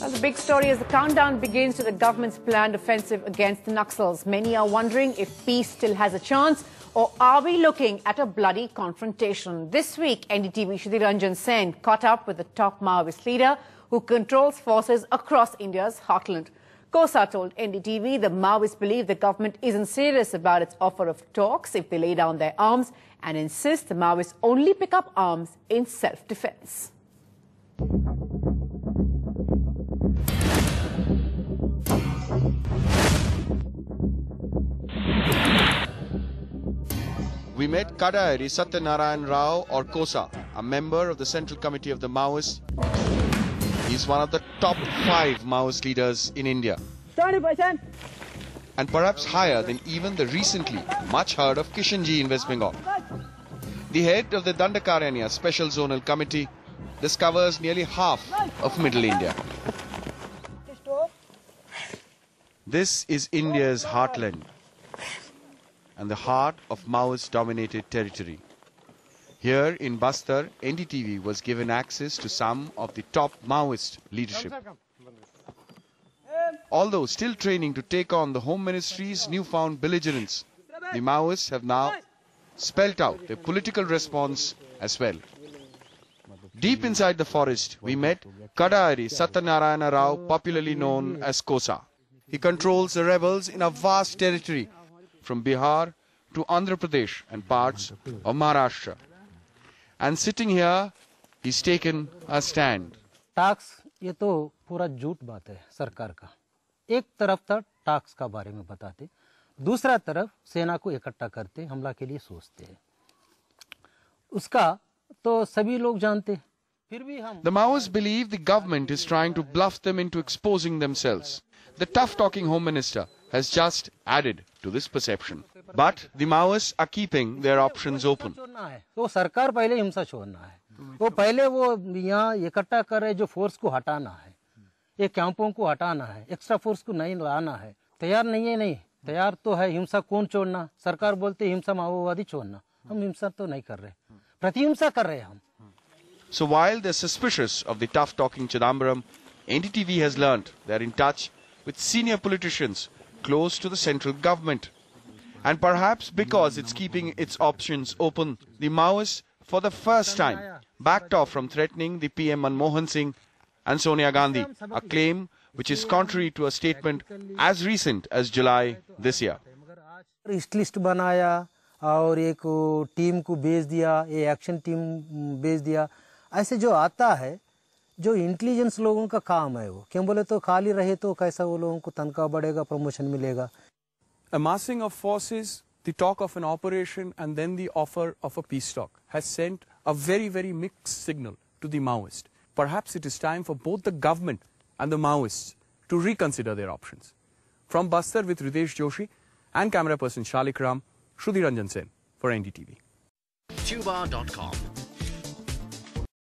Well, the big story is the countdown begins to the government's planned offensive against the Naxals. Many are wondering if peace still has a chance or are we looking at a bloody confrontation? This week, NDTV Shudhir Sen caught up with the top Maoist leader who controls forces across India's heartland. Kosa told NDTV the Maoists believe the government isn't serious about its offer of talks if they lay down their arms and insist the Maoists only pick up arms in self-defense. We met Kadayari Satyanarayan Rao or Kosa, a member of the Central Committee of the Maoists. He's one of the top five Maoist leaders in India. percent And perhaps higher than even the recently much heard of Kishanji in West Bengal. The head of the Dandakaranya Special Zonal Committee, this covers nearly half of middle India. This is India's heartland, and the heart of Maoist dominated territory. Here in Bastar, NDTV was given access to some of the top Maoist leadership. Although still training to take on the Home Ministry's newfound belligerence, the Maoists have now spelt out their political response as well. Deep inside the forest, we met Kadari Satyanarayana Rao, popularly known as Kosa. He controls the rebels in a vast territory from Bihar to Andhra Pradesh and parts of Maharashtra. And sitting here, he's taken a stand. Tax ये तो पूरा झूठ बात है सरकार का एक तरफ का बारे में बताते दूसरा तरफ सेना को करते हमला के लिए सोचते हैं उसका तो सभी लोग जानते The Maoists believe the government is trying to bluff them into exposing themselves. The tough talking Home Minister has just added to this perception. But the Maoists are keeping their options open. तो सरकार पहले हिंसा छोड़ना है वो पहले वो यहाँ इकट्ठा कर रहे जो फोर्स को हटाना है ये कैंपों को हटाना है एक्स्ट्रा फोर्स को नहीं लाना है तैयार नहीं है नहीं तैयार तो है हिंसा कौन छोड़ना सरकार बोलते हिंसा माओवादी छोड़ना हम हिंसा तो नहीं कर रहे प्रतिहिंसा कर रहे हम So while they're suspicious of the tough talking Chidambaram, NDTV has learned they're in touch with senior politicians close to the central government. And perhaps because it's keeping its options open, the Maoists, for the first time, backed off from threatening the PM Manmohan Singh and Sonia Gandhi, a claim which is contrary to a statement as recent as July this year. और एक team को भेज दिया ये action team भेज दिया ऐसे जो आता है जो इंटेलिजेंस लोगों का काम है वो क्यों बोले तो खाली रहे तो कैसा वो लोगों को तनख्वाह बढ़ेगा प्रमोशन मिलेगा amassing of forces the talk of an operation and then the offer of a peace talk has sent a very very mixed signal to the maoist perhaps it is time for both the government and the maoists to reconsider their options from bastar with ritesh joshi and camera person shalik ram shruti ranjan sen for ndtv tuba.com